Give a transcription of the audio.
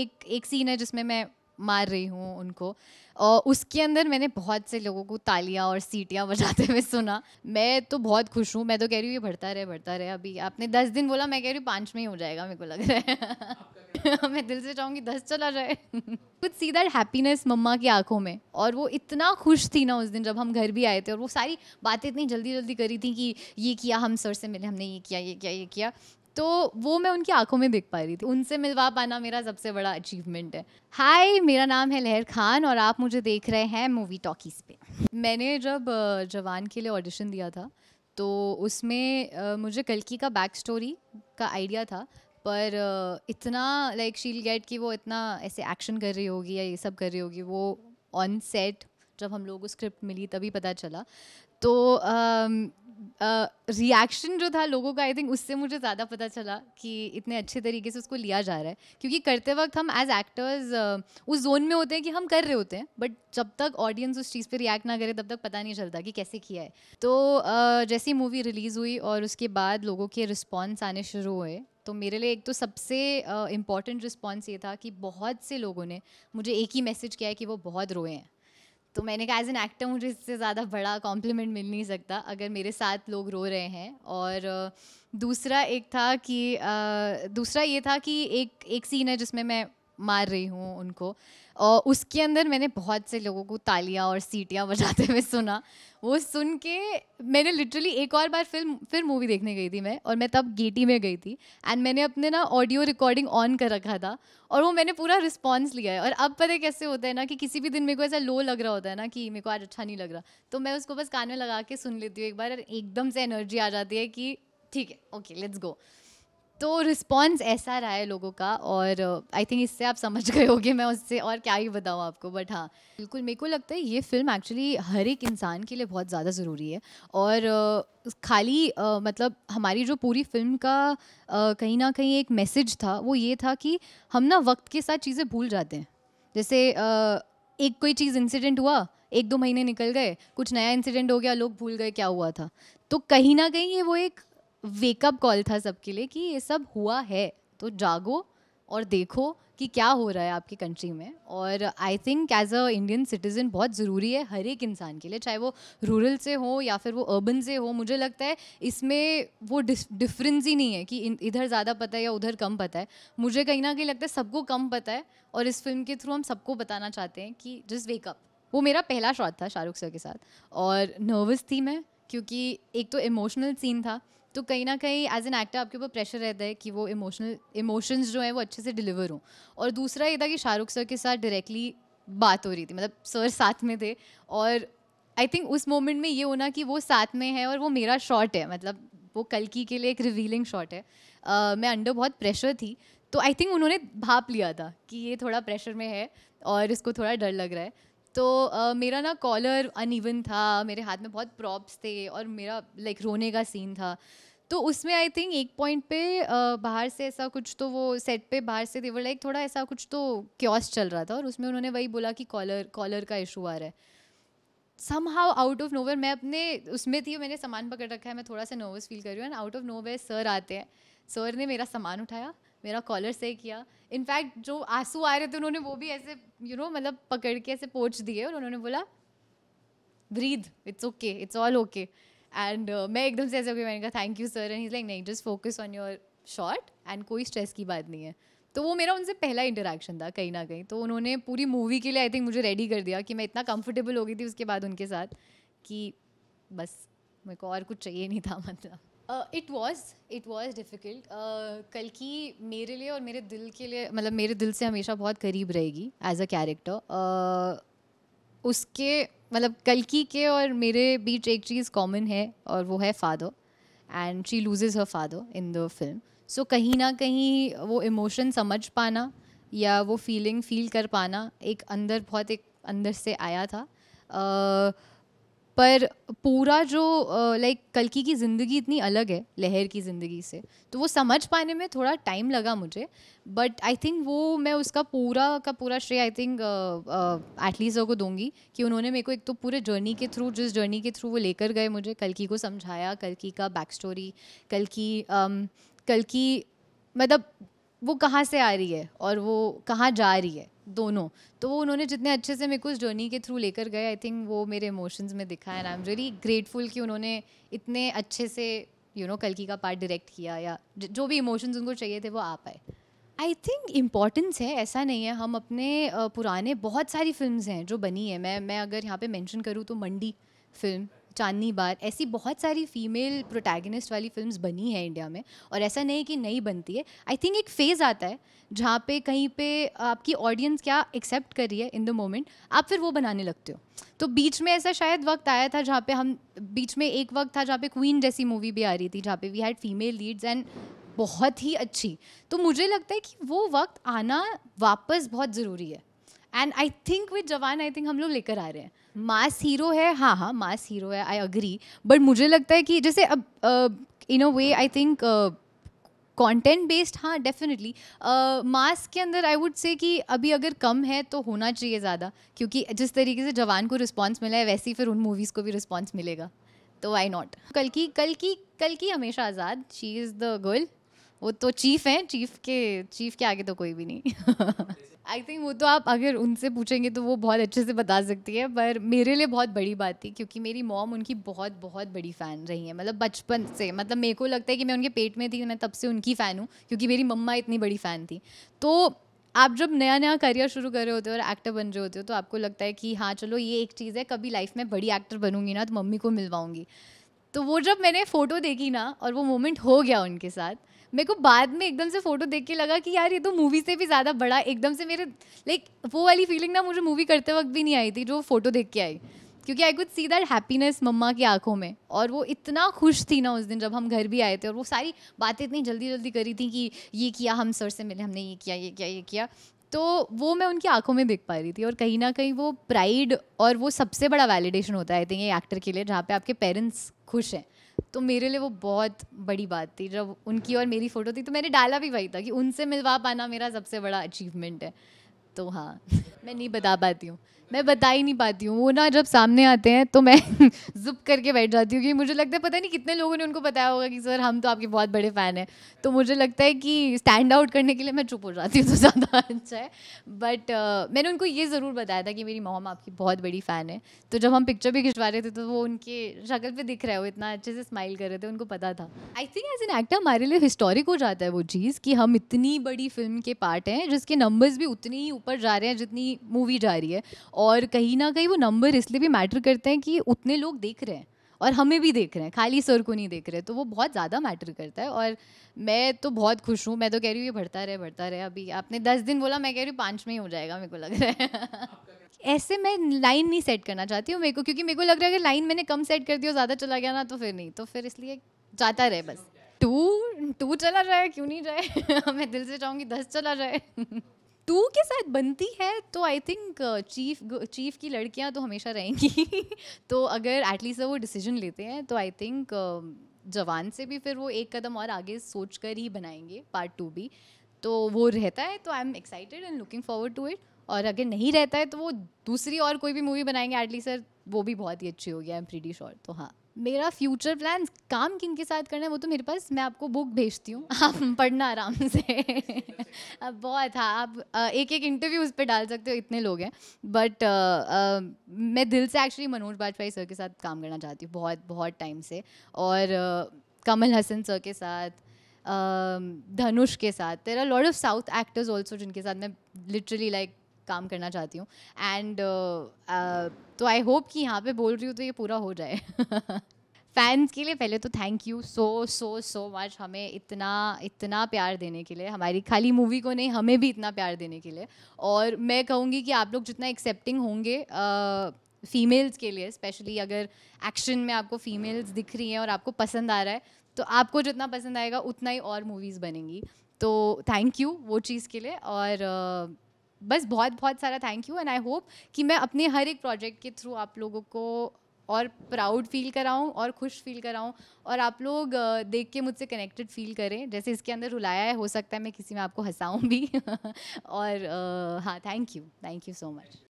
एक एक सीन है जिसमें मैं मार रही हूँ उनको और उसके अंदर मैंने बहुत से लोगों को तालियां और सीटियाँ बजाते हुए सुना मैं तो बहुत खुश हूँ मैं तो कह रही हूँ ये बढ़ता रहे बढ़ता रहे अभी आपने दस दिन बोला मैं कह रही हूँ पाँच में ही हो जाएगा मेरे को लग रहा है मैं दिल से चाहूँगी दस चला जाए कुछ सी दैट हैप्पीनेस मम्मा की आंखों में और वो इतना खुश थी ना उस दिन जब हम घर भी आए थे और वो सारी बातें इतनी जल्दी जल्दी करी थी कि ये किया हम सर से मिले हमने ये किया ये किया ये किया तो वो मैं उनकी आंखों में देख पा रही थी उनसे मिलवा पाना मेरा सबसे बड़ा अचीवमेंट है हाय मेरा नाम है लहर खान और आप मुझे देख रहे हैं मूवी टॉकीज़ पे मैंने जब जवान के लिए ऑडिशन दिया था तो उसमें मुझे कलकी का बैक स्टोरी का आइडिया था पर इतना लाइक शील गेट कि वो इतना ऐसे एक्शन कर रही होगी या ये सब कर रही होगी वो ऑन सेट जब हम लोग को स्क्रिप्ट मिली तभी पता चला तो रिएक्शन जो था लोगों का आई थिंक उससे मुझे ज़्यादा पता चला कि इतने अच्छे तरीके से उसको लिया जा रहा है क्योंकि करते वक्त हम एज एक्टर्स उस जोन में होते हैं कि हम कर रहे होते हैं बट जब तक ऑडियंस उस चीज़ पे रिएक्ट ना करे तब तक पता नहीं चलता कि कैसे किया है तो जैसे जैसी मूवी रिलीज़ हुई और उसके बाद लोगों के रिस्पॉन्स आने शुरू हुए तो मेरे लिए एक तो सबसे इम्पॉर्टेंट रिस्पॉन्स ये था कि बहुत से लोगों ने मुझे एक ही मैसेज किया है कि वो बहुत रोए हैं तो मैंने कहा एज एन एक्टर मुझे इससे ज़्यादा बड़ा कॉम्प्लीमेंट मिल नहीं सकता अगर मेरे साथ लोग रो रहे हैं और दूसरा एक था कि दूसरा ये था कि एक एक सीन है जिसमें मैं मार रही हूँ उनको और उसके अंदर मैंने बहुत से लोगों को तालियां और सीटियां बजाते हुए सुना वो सुन के मैंने लिटरली एक और बार फिल्म फिर मूवी देखने गई थी मैं और मैं तब गेटी में गई थी एंड मैंने अपने ना ऑडियो रिकॉर्डिंग ऑन कर रखा था और वो मैंने पूरा रिस्पॉन्स लिया है और अब पता कैसे होता है ना कि किसी भी दिन मेरे को ऐसा लो लग रहा होता है ना कि मेरे को आज अच्छा नहीं लग रहा तो मैं उसको बस कान में लगा के सुन लेती हूँ एक बार एकदम से एनर्जी आ जाती है कि ठीक है ओके लेट्स गो तो रिस्पॉन्स ऐसा रहा है लोगों का और आई uh, थिंक इससे आप समझ गए होगे मैं उससे और क्या ही बताऊँ आपको बट हाँ बिल्कुल मेरे को लगता है ये फिल्म एक्चुअली हर एक इंसान के लिए बहुत ज़्यादा ज़रूरी है और uh, खाली आ, uh, मतलब हमारी जो पूरी फिल्म का कहीं ना कहीं एक मैसेज था वो ये था कि हम ना वक्त के साथ चीज़ें भूल जाते हैं जैसे आ, एक कोई चीज़ इंसिडेंट हुआ एक दो महीने निकल गए कुछ नया इंसिडेंट हो गया लोग भूल गए क्या हुआ था तो कहीं ना कहीं ये वो एक वेकअप कॉल था सबके लिए कि ये सब हुआ है तो जागो और देखो कि क्या हो रहा है आपकी कंट्री में और I think as a Indian citizen बहुत ज़रूरी है हर एक इंसान के लिए चाहे वो रूरल से हो या फिर वो अर्बन से हो मुझे लगता है इसमें वो डिफरेंस ही नहीं है कि इधर ज़्यादा पता है या उधर कम पता है मुझे कहीं ना कहीं लगता है सबको कम पता है और इस फिल्म के थ्रू हम सबको बताना चाहते हैं कि जस्ट वेकअप वो मेरा पहला शॉट था शाहरुख सर के साथ और नर्वस थी मैं क्योंकि एक तो इमोशनल सीन था तो कहीं ना कहीं एज एन एक्टर आपके ऊपर प्रेशर रहता है कि वो इमोशनल इमोशंस जो हैं वो अच्छे से डिलीवर हों और दूसरा ये था कि शाहरुख सर के साथ डायरेक्टली बात हो रही थी मतलब सर साथ में थे और आई थिंक उस मोमेंट में ये होना कि वो साथ में है और वो मेरा शॉट है मतलब वो कल की के लिए एक रिवीलिंग शॉट है मैं अंडर बहुत प्रेशर थी तो आई थिंक उन्होंने भाप लिया था कि ये थोड़ा प्रेशर में है और इसको थोड़ा डर लग रहा है तो uh, मेरा ना कॉलर अनइवन था मेरे हाथ में बहुत प्रॉप्स थे और मेरा लाइक like, रोने का सीन था तो उसमें आई थिंक एक पॉइंट पे बाहर से ऐसा कुछ तो वो सेट पे बाहर से देवर लाइक थोड़ा ऐसा कुछ तो क्योस चल रहा था और उसमें उन्होंने वही बोला कि कॉलर कॉलर का इशू आ रहा है somehow out of nowhere मैं अपने उसमें थी मैंने सामान पकड़ रखा है मैं थोड़ा सा नर्वस फील कर रही हूँ and out of nowhere sir आते हैं सर ने मेरा सामान उठाया मेरा कॉलर से किया इनफैक्ट जो आंसू आ रहे थे उन्होंने वो भी ऐसे यू नो मतलब पकड़ के ऐसे पोच दिए और उन्होंने बोला breathe it's okay it's all okay and मैं एकदम से ऐसे हो गई मैंने कहा thank you sir and is like नहीं just focus on your shot and कोई स्ट्रेस की बात नहीं है तो वो मेरा उनसे पहला इंटरेक्शन था कहीं ना कहीं तो उन्होंने पूरी मूवी के लिए आई थिंक मुझे रेडी कर दिया कि मैं इतना कंफर्टेबल हो गई थी उसके बाद उनके साथ कि बस मेरे को और कुछ चाहिए नहीं था मतलब it was it was difficult कल की मेरे लिए और मेरे दिल के लिए मतलब मेरे दिल से हमेशा बहुत करीब रहेगी एज अ कैरेक्टर उसके मतलब कलकी के और मेरे बीच एक चीज़ कॉमन है और वो है father and she loses her father in the film so कहीं ना कहीं वो इमोशन समझ पाना या वो फीलिंग फील कर पाना एक अंदर बहुत एक अंदर से आया था uh, पर पूरा जो लाइक कल की ज़िंदगी इतनी अलग है लहर की ज़िंदगी से तो वो समझ पाने में थोड़ा टाइम लगा मुझे बट आई थिंक वो मैं उसका पूरा का पूरा श्रेय आई थिंक एटलीस्ट को दूंगी कि उन्होंने मेरे को एक तो पूरे जर्नी के थ्रू जिस जर्नी के थ्रू वो लेकर गए मुझे कल की को समझाया कल की का बैक स्टोरी कल की कल की मतलब वो कहाँ से आ रही है और वो कहाँ जा रही है दोनों तो वो उन्होंने जितने अच्छे से मेरे को उस जर्नी के थ्रू लेकर गए आई थिंक वो मेरे इमोशंस में दिखा and I am really grateful कि उन्होंने इतने अच्छे से यू नो कलकी का पार्ट डायरेक्ट किया या जो भी इमोशंस उनको चाहिए थे वो आ पाए आई थिंक इम्पॉर्टेंस है ऐसा नहीं है हम अपने पुराने बहुत सारी फिल्म हैं जो बनी है मैं मैं अगर यहाँ पे मैंशन करूँ तो मंडी फिल्म चांदनी बार ऐसी बहुत सारी फीमेल प्रोटैगनिस्ट वाली फिल्म्स बनी है इंडिया में और ऐसा नहीं कि नहीं बनती है आई थिंक एक फेज़ आता है जहाँ पे कहीं पे आपकी ऑडियंस क्या एक्सेप्ट कर रही है इन द मोमेंट आप फिर वो बनाने लगते हो तो बीच में ऐसा शायद वक्त आया था जहाँ पे हम बीच में एक वक्त था जहाँ पे क्वीन जैसी मूवी भी आ रही थी जहाँ पे we had female leads and बहुत ही अच्छी तो मुझे लगता है कि वो वक्त आना वापस बहुत ज़रूरी है एंड आई थिंक विद जवान आई थिंक हम लोग लेकर आ रहे हैं मास हीरो है हाँ हाँ मास हीरो है आई अग्री बट मुझे लगता है कि जैसे अब in a way I think content based हाँ डेफिनेटली मास के अंदर आई वुड से कि अभी अगर कम है तो होना चाहिए ज़्यादा क्योंकि जिस तरीके से जवान को रिस्पॉन्स मिला है वैसे ही फिर उन मूवीज़ को भी रिस्पॉन्स मिलेगा तो आई नॉट कल की कल की कल की हमेशा Azaad she is the girl वो तो चीफ हैं चीफ के चीफ के आगे तो कोई भी नहीं आई थिंक वो तो आप अगर उनसे पूछेंगे तो वो बहुत अच्छे से बता सकती है पर मेरे लिए बहुत बड़ी बात थी क्योंकि मेरी मॉम उनकी बहुत बहुत बड़ी फ़ैन रही है मतलब बचपन से मतलब मेरे को लगता है कि मैं उनके पेट में थी मैं तब से उनकी फ़ैन हूँ क्योंकि मेरी मम्मा इतनी बड़ी फ़ैन थी तो आप जब नया नया करियर शुरू कर रहे होते हो और एक्टर बन रहे होते हो तो आपको लगता है कि हाँ चलो ये एक चीज़ है कभी लाइफ में बड़ी एक्टर बनूंगी ना तो मम्मी को मिलवाऊंगी तो वो जब मैंने फ़ोटो देखी ना और वो मोमेंट हो गया उनके साथ मेरे को बाद में एकदम से फोटो देख के लगा कि यार ये तो मूवी से भी ज़्यादा बड़ा एकदम से मेरे लाइक वो वाली फीलिंग ना मुझे मूवी करते वक्त भी नहीं आई थी जो फोटो देख के आई क्योंकि I could see that happiness मम्मा की आंखों में और वो इतना खुश थी ना उस दिन जब हम घर भी आए थे और वो सारी बातें इतनी जल्दी जल्दी करी थी कि ये किया हम सर से मिले हमने ये किया ये किया ये किया तो वो मैं उनकी आंखों में देख पा रही थी और कहीं ना कहीं वो प्राइड और वो सबसे बड़ा वैलिडेशन होता है आई थिंक ये एक्टर के लिए जहाँ पे आपके पेरेंट्स खुश हैं तो मेरे लिए वो बहुत बड़ी बात थी जब उनकी और मेरी फ़ोटो थी तो मैंने डाला भी वही था कि उनसे मिलवा पाना मेरा सबसे बड़ा अचीवमेंट है तो हाँ मैं नहीं बता पाती हूँ मैं बता ही नहीं पाती हूँ वो ना जब सामने आते हैं तो मैं जुप करके बैठ जाती हूँ क्योंकि मुझे लगता है पता नहीं कितने लोगों ने उनको बताया होगा कि सर हम तो आपके बहुत बड़े फ़ैन हैं तो मुझे लगता है कि स्टैंड आउट करने के लिए मैं चुप हो जाती हूँ तो ज़्यादा अच्छा है बट uh, मैंने उनको ये ज़रूर बताया था कि मेरी मोम आपकी बहुत बड़ी फ़ैन है तो जब हम पिक्चर भी खिंचवा रहे थे तो वो उनके शक्ल पर दिख रहे हो वो इतना अच्छे से स्माइल कर रहे थे उनको पता था I think as an actor हमारे लिए हिस्टोरिक हो जाता है वो चीज़ कि हम इतनी बड़ी फिल्म के पार्ट हैं जिसके नंबर्स भी उतने ही ऊपर जा रहे हैं जितनी मूवी जा रही है और कहीं ना कहीं वो नंबर इसलिए भी मैटर करते हैं कि उतने लोग देख रहे हैं और हमें भी देख रहे हैं खाली सर को नहीं देख रहे तो वो बहुत ज़्यादा मैटर करता है और मैं तो बहुत खुश हूँ मैं तो कह रही हूँ ये बढ़ता रहे बढ़ता रहे अभी आपने दस दिन बोला मैं कह रही हूँ पाँच में ही हो जाएगा मेरे को लग रहा है ऐसे मैं लाइन नहीं सेट करना चाहती हूँ मेरे को क्योंकि मेरे को लग रहा है अगर लाइन मैंने कम सेट कर दी और ज़्यादा चला गया ना तो फिर नहीं तो फिर इसलिए जाता रहे बस टू टू चला जाए क्यों नहीं जाए मैं दिल से चाहूँगी दस चला जाए टू के साथ बनती है तो आई थिंक चीफ चीफ की लड़कियां तो हमेशा रहेंगी तो अगर एटलीस्ट वो डिसीजन लेते हैं तो आई थिंक um, जवान से भी फिर वो एक कदम और आगे सोच कर ही बनाएंगे पार्ट टू भी तो वो रहता है तो I am excited and looking forward to it और अगर नहीं रहता है तो वो दूसरी और कोई भी मूवी बनाएंगे एटलीस्ट सर वो भी बहुत ही अच्छी होगी आई एम प्रीडी श्योर तो हाँ मेरा फ्यूचर प्लान काम किन के साथ करना है वो तो मेरे पास मैं आपको बुक भेजती हूँ आप पढ़ना आराम से अब बहुत हाँ आप एक एक इंटरव्यू उस पर डाल सकते हो इतने लोग हैं बट मैं दिल से एक्चुअली मनोज बाजपेयी सर के साथ काम करना चाहती हूँ बहुत बहुत टाइम से और कमल हसन सर के साथ धनुष के साथ तेरा lord of south actors also जिनके साथ मैं लिटरली लाइक काम करना चाहती हूँ एंड uh, uh, तो आई होप कि यहाँ पे बोल रही हूँ तो ये पूरा हो जाए फैंस के लिए पहले तो thank you so so so much हमें इतना इतना प्यार देने के लिए हमारी खाली मूवी को नहीं हमें भी इतना प्यार देने के लिए और मैं कहूँगी कि आप लोग जितना एक्सेप्टिंग होंगे फीमेल्स uh, के लिए स्पेशली अगर एक्शन में आपको फीमेल्स दिख रही हैं और आपको पसंद आ रहा है तो आपको जितना पसंद आएगा उतना ही और मूवीज़ बनेंगी तो थैंक यू वो चीज़ के लिए और बस बहुत बहुत सारा thank you and I hope कि मैं अपने हर एक प्रोजेक्ट के थ्रू आप लोगों को और प्राउड फील कराऊं और खुश फील कराऊं और आप लोग देख के मुझसे कनेक्टेड फील करें जैसे इसके अंदर रुलाया है हो सकता है मैं किसी में आपको हंसाऊं भी और हाँ thank you thank you so much